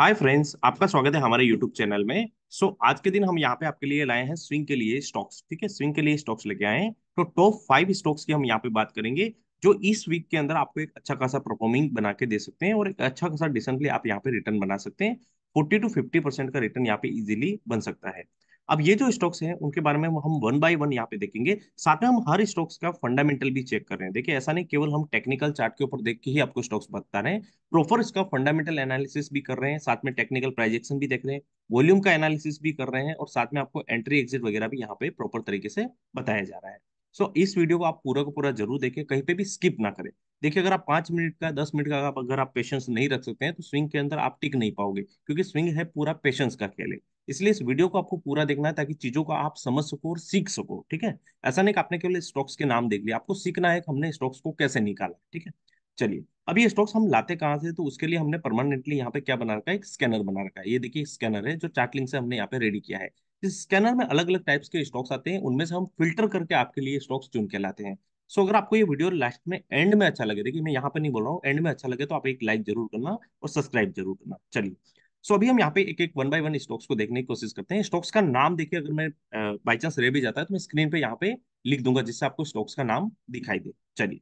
hi friends आपका स्वागत है हमारे यूट्यूब चैनल में सो so, आज के दिन हम यहाँ पे आपके लिए लाए हैं स्विंग के लिए स्टॉक्स ठीक है स्विंग के लिए स्टॉक्स लेके आए हैं तो टॉप फाइव स्टॉक्स की हम यहाँ पे बात करेंगे जो इस वीक के अंदर आपको एक अच्छा खासा परफॉर्मिंग बना के दे सकते हैं और एक अच्छा खासा डिसेंटली आप यहाँ पे रिटर्न बना सकते हैं फोर्टी टू फिफ्टी परसेंट का रिटर्न यहाँ पे इजिली बन सकता है अब ये जो स्टॉक्स हैं उनके बारे में हम वन बाय वन यहाँ पे देखेंगे साथ में हम हर स्टॉक्स का फंडामेंटल भी चेक कर रहे हैं देखिए ऐसा नहीं केवल हम टेक्निकल चार्ट के ऊपर देख के ही आपको स्टॉक्स बता रहे हैं प्रॉपर इसका फंडामेंटल एनालिसिस भी कर रहे हैं साथ में टेक्निकल प्राइजेक्शन भी देख रहे हैं वॉल्यूम का एनालिसिस भी कर रहे हैं और साथ में आपको एंट्री एग्जिट वगैरह भी यहाँ पे प्रॉपर तरीके से बताया जा रहा है सो so, इस वीडियो को आप पूरा का पूरा जरूर देखें कहीं पे भी स्किप ना करें देखिए अगर आप पांच मिनट का दस मिनट का अगर आप पेशेंस नहीं रख सकते हैं तो स्विंग के अंदर आप टिक नहीं पाओगे क्योंकि स्विंग है पूरा पेशेंस का खेल है इसलिए इस वीडियो को आपको पूरा देखना है ताकि चीजों को आप समझ सको और सीख सको ठीक है ऐसा नहीं कि आपने केवल स्टॉक्स के नाम देख लिया आपको सीखना है कि हमने स्टॉक्स को कैसे निकाला ठीक है चलिए अब ये स्टॉक्स हम लाते कहाँ से तो उसके लिए हमने परमानेंटली यहाँ पे क्या बना रखा है एक स्कैनर बना रखा है ये देखिए स्कैनर है जो चार्टलिंग से हमने यहाँ पे रेडी किया है इस स्कैनर में अलग अलग टाइप्स के स्टॉक्स आते हैं उनमें से हम फिल्टर करके आपके लिए स्टॉक्स चुन के लाते हैं सो so, अगर आपको ये वीडियो लास्ट में एंड में अच्छा लगे देखिए मैं यहाँ पर नहीं बोल रहा हूँ एंड में अच्छा लगे तो आप एक लाइक जरूर करना और सब्सक्राइब जरूर करना चलिए सो अभी हम यहाँ पे एक एक वन बाय वन स्टॉक्स को देखने की कोशिश करते हैं स्टॉक्स का नाम देखिए अगर मैं बाई चांस रह भी जाता है तो मैं स्क्रीन पे यहाँ पे लिख दूंगा जिससे आपको स्टॉक्स का नाम दिखाई दे चलिए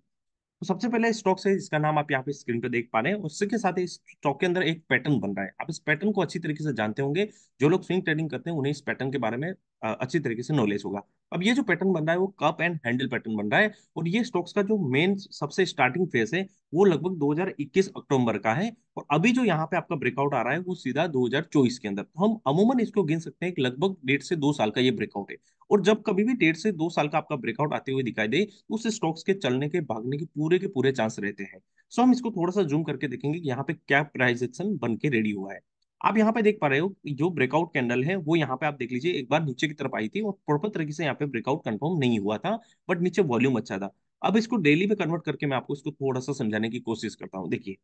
तो सबसे पहले स्टॉक्स है जिसका नाम आप यहाँ पे स्क्रीन पे देख पा रहे हैं उसके के साथ इस स्टॉक के अंदर एक पैटर्न बन रहा है आप इस पैटर्न को अच्छी तरीके से जानते होंगे जो लोग स्विंग ट्रेडिंग करते हैं उन्हें इस पैटर्न के बारे में अच्छी तरीके से नॉलेज होगा अब ये जो पैटर्न बन रहा है वो कप एंड हैंडल पैटर्न बन रहा है और ये स्टॉक्स का जो मेन सबसे स्टार्टिंग फेज है वो लगभग 2021 अक्टूबर का है और अभी जो यहाँ पे आपका ब्रेकआउट आ रहा है वो सीधा 2024 के अंदर तो हम अमूमन इसको गिन सकते हैं कि लगभग डेढ़ से दो साल का ये ब्रेकआउट है और जब कभी भी डेढ़ से दो साल का आपका ब्रेकआउट आते हुए दिखाई दे तो उससे स्टॉक्स के चलने के भागने के पूरे के पूरे चांस रहते हैं सो हम इसको थोड़ा सा जूम करके देखेंगे कि यहाँ पे क्या प्राइजेक्शन बन के रेडी हुआ है आप यहाँ पे देख पा रहे हो जो ब्रेकआउट कैंडल है वो यहाँ पे आप देख लीजिए एक बार नीचे की तरफ आई थी और प्रॉपर तरीके से यहाँ पे ब्रेकआउट कंफर्म नहीं हुआ था बट नीचे वॉल्यूम अच्छा था अब इसको डेली में कन्वर्ट करके मैं आपको इसको थोड़ा सा समझाने की कोशिश करता हूँ देखिए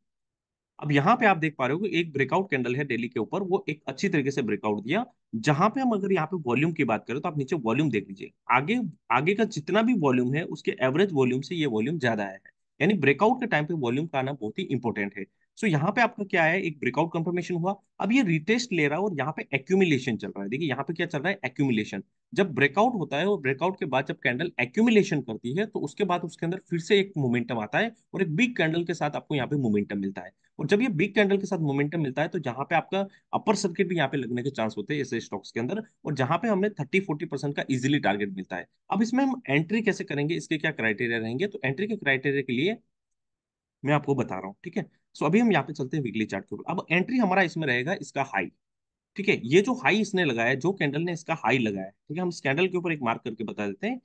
अब यहाँ पे आप देख पा रहे हो कि एक ब्रेकआउट कैंडल है डेली के ऊपर वो एक अच्छी तरीके से ब्रेकआउट दिया जहां पे हम अगर यहाँ पे वॉल्यूम की बात करें तो आप नीचे वॉल्यूम देख लीजिए आगे आगे का जितना भी वॉल्यूम है उसके एवरेज वॉल्यूम से ये वॉल्यूम ज्यादा आया है यानी ब्रेकआउट के टाइम पे वॉल्यूम का आना बहुत ही इंपॉर्टेंट है सो so, यहाँ पे आपका क्या है एक ब्रेकआउट कंफर्मेशन हुआ अब ये रिटेस्ट ले रहा है और यहाँ पे एक्यूमिलेशन चल रहा है देखिए यहाँ पे क्या चल रहा है एक्यूमिलेशन जब ब्रेकआउट होता है और ब्रेकआउट के बाद जब कैंडल एक्यूमिलेशन करती है तो उसके बाद उसके अंदर फिर से एक मोमेंटम आता है और एक बिग कैंडल के साथ आपको यहाँ पे मोमेंटम मिलता है और जब ये बिग कैंडल के साथ मोमेंटम मिलता है तो जहां पे आपका अपर सर्किट भी यहाँ पे लगने के चांस होते हैं ऐसे स्टॉक्स के अंदर और जहां पे हमें थर्टी फोर्टी परसेंट का इजिली टारगेट मिलता है अब इसमें हम एंट्री कैसे करेंगे इसके क्या क्राइटेरिया रहेंगे तो एंट्री के क्राइटेरिया के लिए मैं आपको बता रहा हूँ ठीक है सो अभी हम यहाँ पे चलते हैं वीकली चार्ट के ऊपर अब एंट्री हमारा इसमें रहेगा इसका हाई ठीक है ये जो हाई इसने लगाया है जो कैंडल ने इसका हाई लगाया है ठीक है हम इस कैंडल के ऊपर एक मार्क करके बता देते हैं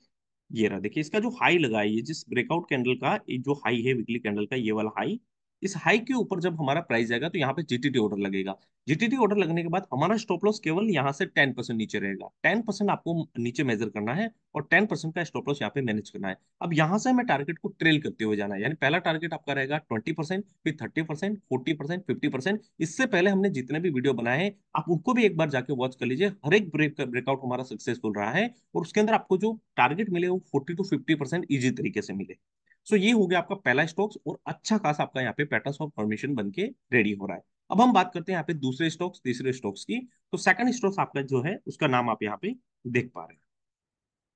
ये रहा देखिए इसका जो हाई लगा है ये जिस ब्रेकआउट कैंडल का जो हाई है वीकली कैंडल का ये वाला हाई इस हाई के ऊपर जब हमारा प्राइस जाएगा तो यहाँ पे जीटीटी ऑर्डर लगेगा जीटीटी ऑर्डर लगने के बाद हमारा स्टॉप लॉस केवल यहाँ से टेन परसेंट नीचे रहेगा टेन परसेंट आपको नीचे मेजर करना है और टेन परसेंट का स्टॉप लॉस यहाँ पे मैनेज करना है अब यहाँ से हमें टारगेट को ट्रेल करते हुए जाना है यानी पहला टारगेट आपका रहेगा ट्वेंटी परसेंट फिर thirty percent forty percent fifty percent इससे पहले हमने जितने भी वीडियो बनाए हैं आप उनको भी एक बार जाके वॉच कर लीजिए हर एक ब्रेक ब्रेकआउट हमारा सक्सेसफुल रहा है और उसके अंदर आपको जो टारगेट मिले वो forty two fifty percent easy तरीके से मिले सो ये हो गया आपका पहला स्टॉक्स और अच्छा खासा आपका यहाँ पे पैटर्न ऑफ फॉर्मेशन बन के रेडी हो रहा है अब हम बात करते हैं यहाँ पे दूसरे स्टॉक्स तीसरे स्टॉक्स की तो सेकंड स्टॉक्स आपका जो है उसका नाम आप यहाँ पे देख पा रहे हैं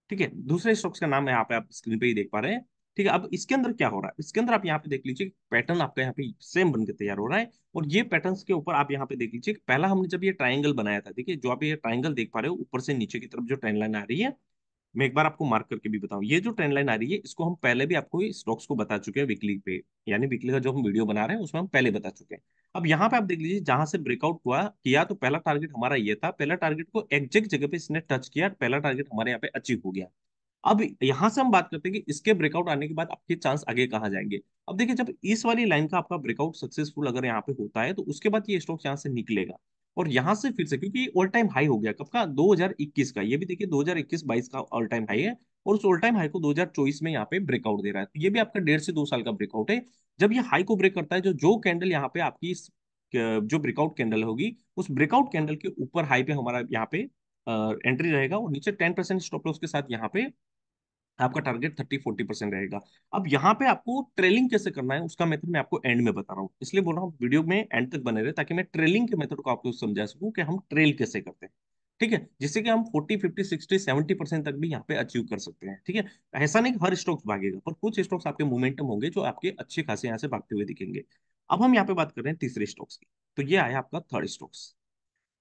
ठीक है दूसरे स्टॉक्स का नाम यहाँ पे आप स्क्रीन पे ही देख पा रहे हैं ठीक है अब इसके अंदर क्या हो रहा है इसके अंदर आप यहाँ पे देख लीजिए पैटर्न आपका यहाँ पे सेम बन के तैयार हो रहा है और ये पैटर्न के ऊपर आप यहाँ पे देख लीजिए पहला हमने जब ये ट्राइंगल बनाया था है जो आप ये ट्राइंगल देख पा रहे हो ऊपर से नीचे की तरफ जो ट्रेन लाइन आ रही है मैं एक बार आपको मार्क करके भी बताऊं ये जो ट्रेंड लाइन आ रही है इसको हम पहले भी आपको स्टॉक्स को बता चुके हैं वीकली पे यानी वीकली का जो हम वीडियो बना रहे हैं उसमें हम पहले बता चुके हैं अब यहाँ पे आप देख लीजिए जहां से ब्रेकआउट हुआ किया तो पहला टारगेट हमारा ये था पहला टारगेट को एग्जैक्ट जगह पे इसने टच किया पहला टारगेट हमारे यहाँ पे अचीव हो गया अब यहाँ से हम बात करते हैं कि इसके ब्रेकआउट आने के बाद आपके चांस आगे कहाँ जाएंगे अब देखिए जब इस वाली लाइन का आपका ब्रेकआउट सक्सेसफुल अगर यहाँ पे होता है तो उसके बाद ये स्टॉक यहाँ से निकलेगा और यहाँ से फिर से क्योंकि ऑल टाइम हाई हो गया कब का 2021 का ये भी देखिए 2021-22 का ऑल टाइम हाई है और उस ऑल टाइम हाई को 2024 में यहाँ पे ब्रेकआउट दे रहा है तो ये भी आपका डेढ़ से दो साल का ब्रेकआउट है जब ये हाई को ब्रेक करता है जो जो कैंडल यहाँ पे आपकी जो ब्रेकआउट कैंडल होगी उस ब्रेकआउट कैंडल के ऊपर हाई पे हमारा यहाँ पे एंट्री रहेगा और नीचे टेन परसेंट स्टॉप लॉस के साथ यहाँ पे आपका टारगेट थर्टी फोर्टी परसेंट रहेगा अब यहाँ पे आपको ट्रेलिंग कैसे करना है उसका मेथड मैं आपको एंड में बता रहा हूँ इसलिए बोल रहा हूँ वीडियो में एंड तक बने रहे ताकि मैं ट्रेलिंग के मेथड को आपको समझा सकूँ कि हम ट्रेल कैसे करते हैं ठीक है जिससे कि हम forty fifty sixty seventy percent तक भी यहाँ पे अचीव कर सकते हैं ठीक है ऐसा नहीं हर स्टॉक्स भागेगा पर कुछ स्टॉक्स आपके मोमेंटम होंगे जो आपके अच्छे खासे यहाँ से भागते हुए दिखेंगे अब हम यहाँ पे बात कर रहे हैं तीसरे स्टॉक्स की तो ये आया आपका थर्ड स्टॉक्स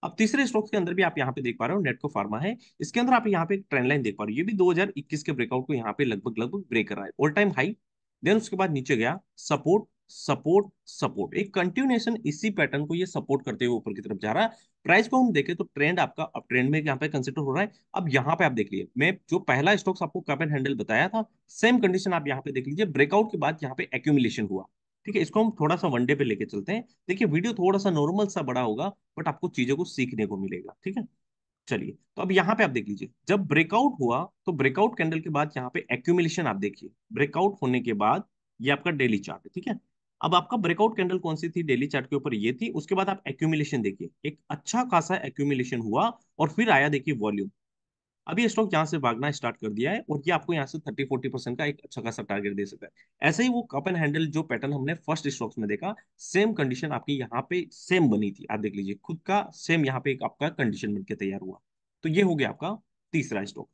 अब तीसरे स्टॉक के अंदर भी आप यहाँ पे देख पा रहे हो नेटको फार्मा है इसके अंदर आप यहाँ पे ट्रेंड लाइन देख पा रहे हो ये भी 2021 के ब्रेकआउट को यहाँ पे लगभग लगभग ब्रेक कर रहा है ऑल टाइम हाई देन उसके बाद नीचे गया सपोर्ट सपोर्ट सपोर्ट एक कंटिन्यूएशन इसी पैटर्न को ये सपोर्ट करते हुए ऊपर की तरफ जा रहा है प्राइस को हम देखें तो ट्रेंड आपका अब ट्रेंड में यहाँ पे कंसिडर हो रहा है अब यहाँ पे आप देख लीजिए मैं जो पहला स्टॉक्स आपको कैप एंड हैंडल बताया था सेम कंडीशन आप यहाँ पे देख लीजिए ब्रेकआउट के बाद यहाँ पे एक्यूमिलेशन हुआ ठीक है इसको हम थोड़ा सा वनडे पे लेके चलते हैं देखिए वीडियो थोड़ा सा नॉर्मल सा बड़ा होगा बट आपको चीजों को सीखने को मिलेगा ठीक है चलिए तो अब यहाँ पे आप देख लीजिए जब ब्रेकआउट हुआ तो ब्रेकआउट कैंडल के बाद यहाँ पे एक्यूमिलेशन आप देखिए ब्रेकआउट होने के बाद ये आपका डेली चार्ट ठीक है अब आपका ब्रेकआउट कैंडल कौन सी थी डेली चार्ट के ऊपर ये थी उसके बाद आप एक्यूमिलेशन देखिए एक अच्छा खासा एक्यूमिलेशन हुआ और फिर आया देखिए वॉल्यूम अभी स्टॉक यहाँ से भागना स्टार्ट कर दिया है और ये आपको यहाँ से थर्टी फोर्टी परसेंट का एक अच्छा खासा टारगेट दे सकता है ऐसे ही वो कप एंड हैंडल जो पैटर्न हमने फर्स्ट स्टॉक्स में देखा सेम कंडीशन आपकी यहाँ पे सेम बनी थी आप देख लीजिए खुद का सेम यहाँ पे एक आपका कंडीशन बनकर तैयार हुआ तो ये हो गया आपका तीसरा स्टॉक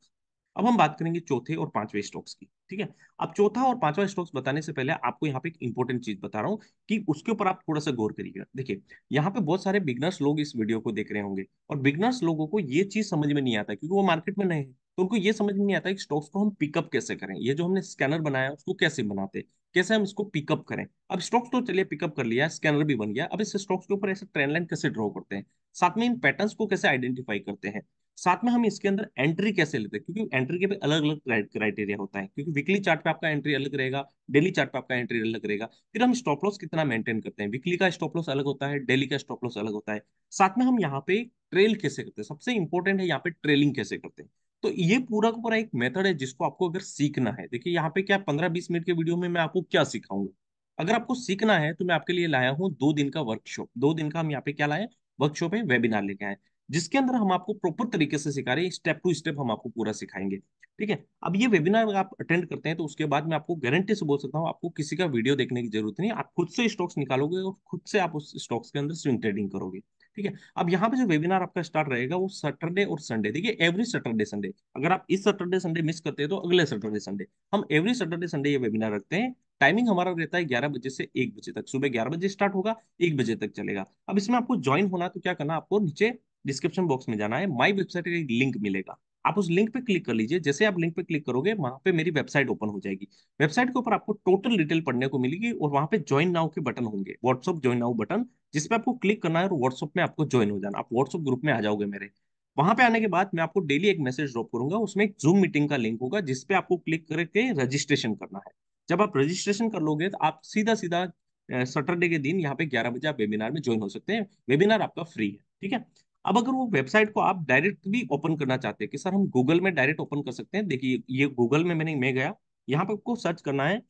अब हम बात करेंगे चौथे और पांचवें स्टॉक्स की ठीक है अब चौथा और पांचवा स्टॉक्स बताने से पहले आपको यहाँ पे एक इंपॉर्टेंट चीज बता रहा हूँ कि उसके ऊपर आप थोड़ा सा गौर करिएगा देखिए यहाँ पे बहुत सारे बिगनर्स लोग इस वीडियो को देख रहे होंगे और बिगनर्स लोगों को ये चीज समझ में नहीं आता क्योंकि वो मार्केट में नए हैं तो उनको ये समझ में नहीं आता कि स्टॉक्स को हम पिकअप कैसे करें ये जो हमने स्कैनर बनाया उसको कैसे बनाते कैसे हम इसको पिकअप करें अब स्टॉक्स तो चलिए पिकअप कर लिया स्कैनर भी बन गया अब इस स्टॉक्स के ऊपर ऐसे ट्रेंड लाइन कैसे ड्रॉ करते हैं साथ में इन पैटर्न्स को कैसे आइडेंटिफाई करते हैं साथ में हम इसके अंदर एंट्री कैसे लेते हैं क्योंकि एंट्री के पे अलग अलग क्राइटेरिया होता है क्योंकि वीकली चार्ट पे आपका एंट्री अलग रहेगा डेली चार्ट पे आपका एंट्री अलग रहेगा फिर हम स्टॉप लॉस कितना मेंटेन करते हैं वीकली का स्टॉप लॉस अलग होता है डेली का स्टॉप लॉस अलग होता है साथ में हम यहाँ पे ट्रेल कैसे करते हैं सबसे इंपॉर्टेंट है यहाँ पे ट्रेलिंग कैसे करते हैं तो ये पूरा का पूरा एक मेथड है जिसको आपको अगर सीखना है देखिए यहाँ पे क्या पंद्रह बीस मिनट के वीडियो में मैं आपको क्या सिखाऊंगा अगर आपको सीखना है तो मैं आपके लिए लाया हूँ दो दिन का वर्कशॉप दो दिन का हम यहाँ पे क्या लाए वर्कशॉप है वेबिनार लेके आए जिसके अंदर हम आपको प्रॉपर तरीके से सिखा रहे हैं स्टेप टू स्टेप हम आपको पूरा सिखाएंगे ठीक है अब ये वेबिनार अगर आप अटेंड करते हैं तो उसके बाद मैं आपको गारंटी से बोल सकता हूँ आपको किसी का वीडियो देखने की जरूरत नहीं आप खुद से स्टॉक्स निकालोगे और खुद से आप उस स्टॉक्स के अंदर स्विंग ट्रेडिंग करोगे ठीक है अब यहाँ पे जो वेबिनार आपका स्टार्ट रहेगा वो सैटरडे और संडे देखिए एवरी सैटरडे संडे अगर आप इस सैटरडे संडे मिस करते हैं तो अगले सैटरडे संडे हम एवरी सैटरडे संडे ये वेबिनार रखते हैं टाइमिंग हमारा रहता है ग्यारह बजे से एक बजे तक सुबह ग्यारह बजे स्टार्ट होगा एक बजे तक चलेगा अब इसमें आपको ज्वाइन होना तो क्या करना आपको नीचे डिस्क्रिप्शन बॉक्स में जाना है माई वेबसाइट का एक लिंक मिलेगा आप उस लिंक पे क्लिक कर लीजिए जैसे आप लिंक पे क्लिक करोगे वहां पे मेरी वेबसाइट ओपन हो जाएगी वेबसाइट के ऊपर आपको टोटल डिटेल पढ़ने को मिलेगी और वहां पे ज्वाइन नाउ के बटन होंगे व्हाट्सअप ज्वाइन नाउ बटन जिसपे आपको क्लिक करना है और व्हाट्सअप में आपको ज्वाइन हो जाना आप व्हाट्सअप ग्रुप में आ जाओगे मेरे वहां पे आने के बाद मैं आपको डेली एक मैसेज ड्रॉप करूंगा उसमें एक जूम मीटिंग का लिंक होगा जिसपे आपको क्लिक करके रजिस्ट्रेशन करना है जब आप रजिस्ट्रेशन कर लोगे तो आप सीधा सीधा सैटरडे के दिन यहाँ पे ग्यारह बजे आप वेबिनार में ज्वाइन हो सकते हैं वेबिनार आपका फ्री है ठीक है अब अगर वो वेबसाइट को आप डायरेक्ट भी ओपन करना चाहते हैं कि सर हम गूगल में डायरेक्ट ओपन कर सकते हैं देखिए ये गूगल में मैंने मैं गया यहाँ पर आपको सर्च करना है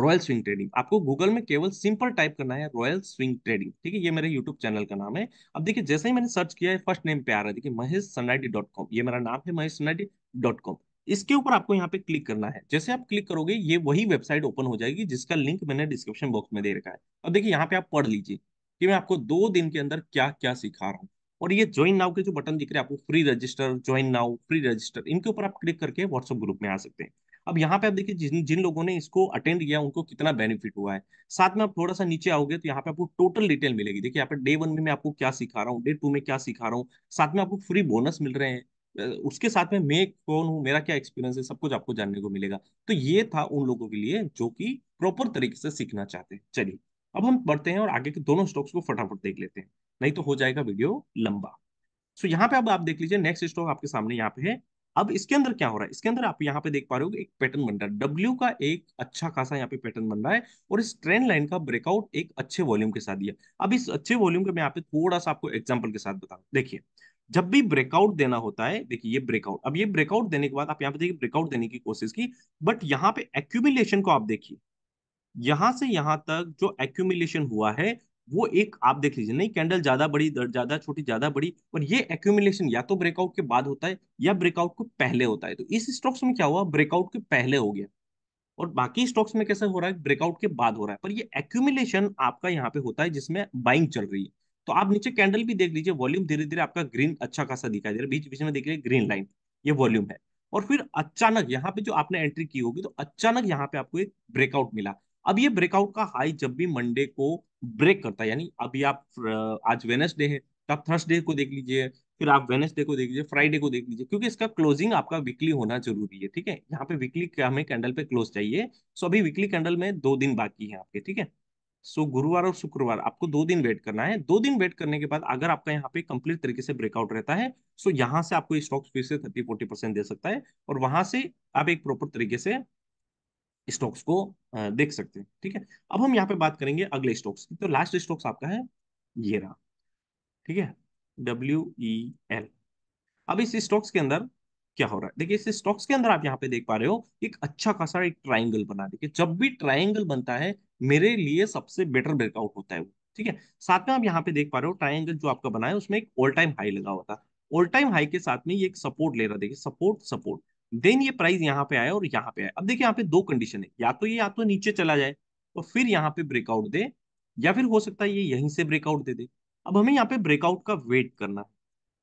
रॉयल स्विंग ट्रेडिंग आपको गूगल में केवल सिंपल टाइप करना है रॉयल स्विंग ट्रेडिंग ठीक है ये मेरे यूट्यूब चैनल का नाम है अब देखिए जैसे ही मैंने सर्च किया है फर्स्ट नेम पे आ रहा है देखिए महेश सनाडी डॉट कॉम ये मेरा नाम है महेश सनाडी डॉट कॉम इसके ऊपर आपको यहाँ पे क्लिक करना है जैसे आप क्लिक करोगे ये वही वेबसाइट ओपन हो जाएगी जिसका लिंक मैंने डिस्क्रिप्शन बॉक्स में दे रखा है अब देखिए यहाँ पे आप पढ़ लीजिए कि मैं आपको दो दिन के अंदर क्या क्या सिखा रहा हूँ और ये ज्वाइन नाउ के जो बटन दिख रहे हैं आपको free register join now free register इनके ऊपर आप क्लिक करके व्हाट्सअप ग्रुप में आ सकते हैं अब यहाँ पे आप देखिए जिन जिन लोगों ने इसको अटेंड किया उनको कितना बेनिफिट हुआ है साथ में आप थोड़ा सा नीचे आओगे तो यहाँ पे आपको टोटल डिटेल मिलेगी देखिए यहाँ पे डे वन में मैं आपको क्या सिखा रहा हूँ डे टू में क्या सिखा रहा हूँ साथ में आपको फ्री बोनस मिल रहे हैं उसके साथ में मैं कौन हूँ मेरा क्या एक्सपीरियंस है सब कुछ आपको जानने को मिलेगा तो ये था उन लोगों के लिए जो कि प्रॉपर तरीके से सीखना चाहते हैं चलिए अब हम बढ़ते हैं और आगे के दोनों स्टॉक्स को फटाफट देख लेते हैं नहीं तो हो जाएगा वीडियो लंबा सो so, यहाँ पे अब आप देख लीजिए नेक्स्ट स्टॉक आपके सामने यहाँ पे है अब इसके अंदर क्या हो रहा है इसके अंदर आप यहाँ पे देख पा रहे हो एक पैटर्न बन रहा है डब्ल्यू का एक अच्छा खासा यहाँ पे पैटर्न बन रहा है और इस ट्रेंड लाइन का ब्रेकआउट एक अच्छे वॉल्यूम के साथ दिया अब इस अच्छे वॉल्यूम का मैं यहाँ पे थोड़ा सा आपको एग्जाम्पल के साथ बताऊँ देखिए जब भी ब्रेकआउट देना होता है देखिए ये ब्रेकआउट अब ये ब्रेकआउट देने के बाद आप यहाँ पे देखिए ब्रेकआउट देने की कोशिश की बट यहाँ पे एक्यूबिलेशन को आप देखिए यहां से यहां तक जो एक्यूमिलेशन हुआ है वो एक आप देख लीजिए नहीं कैंडल ज्यादा बड़ी ज्यादा छोटी ज्यादा बड़ी और ये एक्यूमिलेशन या तो ब्रेकआउट के बाद होता है या ब्रेकआउट को पहले होता है तो इस स्टॉक्स में क्या हुआ ब्रेकआउट के पहले हो गया और बाकी स्टॉक्स में कैसे हो रहा है ब्रेकआउट के बाद हो रहा है पर ये एक्यूमिलेशन आपका यहाँ पे होता है जिसमें बाइंग चल रही है तो आप नीचे कैंडल भी देख लीजिए वॉल्यूम धीरे धीरे आपका ग्रीन अच्छा खासा दिखाई दे रहा है बीच बीच में देख लीजिए ग्रीन लाइन ये वॉल्यूम है और फिर अचानक यहाँ पे जो आपने एंट्री की होगी तो अचानक यहाँ पे आपको एक ब्रेकआउट मिला अब ये ब्रेकआउट का हाई जब भी मंडे को ब्रेक करता है यानी अभी आप आज वेनसडे है तो आप थर्सडे को देख लीजिए फिर आप वेनसडे को देख लीजिए फ्राइडे को देख लीजिए क्योंकि इसका क्लोजिंग आपका वीकली होना जरूरी है ठीक है यहाँ पे वीकली हमें कैंडल पे क्लोज चाहिए सो अभी वीकली कैंडल में दो दिन बाकी है आपके ठीक है सो so, गुरुवार और शुक्रवार आपको दो दिन वेट करना है दो दिन वेट करने के बाद अगर आपका यहाँ पे कंप्लीट तरीके से ब्रेकआउट रहता है सो so यहाँ से आपको स्टॉक फिर से थर्टी फोर्टी परसेंट दे सकता है और वहां से आप एक प्रॉपर तरीके से स्टॉक्स को देख सकते हैं ठीक है अब हम यहाँ पे बात करेंगे अगले स्टॉक्स की तो लास्ट स्टॉक्स आपका है ये रहा ठीक है डब्ल्यू ई एल अब इस स्टॉक्स के अंदर क्या हो रहा है देखिए इस स्टॉक्स के अंदर आप यहाँ पे देख पा रहे हो एक अच्छा खासा एक ट्राइंगल बना देखिए जब भी ट्राइंगल बनता है मेरे लिए सबसे बेटर ब्रेकआउट होता है वो ठीक है साथ में आप यहाँ पे देख पा रहे हो ट्राइंगल जो आपका बना है उसमें एक ऑल टाइम हाई लगा हुआ था ऑल टाइम हाई के साथ में ये एक सपोर्ट ले रहा देखिए सपोर्ट सपोर्ट देन ये प्राइस यहाँ पे आया और यहाँ पे आया अब देखिए यहाँ पे दो कंडीशन है या तो ये या तो नीचे चला जाए और फिर यहाँ पे ब्रेकआउट दे या फिर हो सकता है ये यहीं से ब्रेकआउट दे दे अब हमें यहाँ पे ब्रेकआउट का वेट करना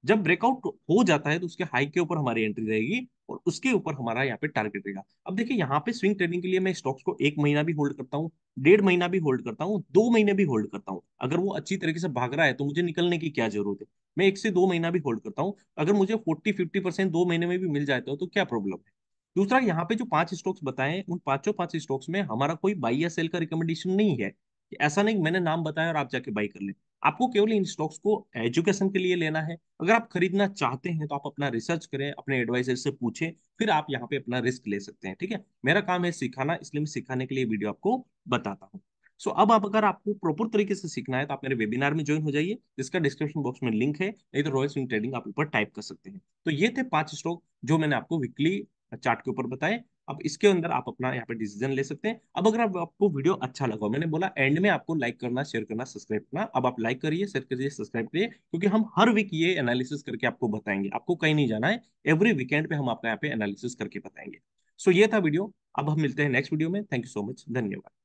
जब ब्रेकआउट हो जाता है तो उसके हाई के ऊपर हमारी एंट्री रहेगी और उसके ऊपर हमारा यहाँ पे टारगेट रहेगा अब देखिए यहाँ पे स्विंग ट्रेडिंग के लिए मैं स्टॉक्स को एक महीना भी होल्ड करता हूँ डेढ़ महीना भी होल्ड करता हूँ दो महीने भी होल्ड करता हूँ अगर वो अच्छी तरीके से भाग रहा है तो मुझे निकलने की क्या जरूरत है मैं एक से दो महीना भी होल्ड करता हूँ अगर मुझे फोर्टी फिफ्टी परसेंट दो महीने में भी मिल जाता है तो क्या प्रॉब्लम है दूसरा यहाँ पे जो पांच स्टॉक्स बताए उन पांचों पांच स्टॉक्स में हमारा कोई बाई या सेल का रिकमेंडेशन नहीं है ऐसा नहीं मैंने नाम बताया और आप जाके बाई कर ले आपको केवल इन स्टॉक्स को एजुकेशन के लिए लेना है अगर आप खरीदना चाहते हैं तो आप अपना रिसर्च करें अपने एडवाइजर से पूछें फिर आप यहाँ पे अपना रिस्क ले सकते हैं ठीक है मेरा काम है सिखाना इसलिए मैं सिखाने के लिए वीडियो आपको बताता हूँ सो अब आप अगर आपको प्रॉपर तरीके से सीखना है तो आप मेरे वेबिनार में ज्वाइन हो जाइए जिसका डिस्क्रिप्शन बॉक्स में लिंक है नहीं तो रॉयल स्विंग ट्रेडिंग आप ऊपर टाइप कर सकते हैं तो ये थे पांच स्टॉक जो मैंने आपको वीकली चार्ट के ऊपर बताए अब इसके अंदर आप अपना यहाँ पे डिसीजन ले सकते हैं अब अगर आपको वीडियो अच्छा लगा मैंने बोला एंड में आपको लाइक करना शेयर करना सब्सक्राइब करना अब आप लाइक करिए शेयर करिए सब्सक्राइब करिए क्योंकि हम हर वीक ये एनालिसिस करके आपको बताएंगे आपको कहीं नहीं जाना है एवरी वीकेंड पे हम आपका यहाँ पे एनालिसिस करके बताएंगे सो ये था वीडियो अब हम मिलते हैं नेक्स्ट वीडियो में थैंक यू सो मच धन्यवाद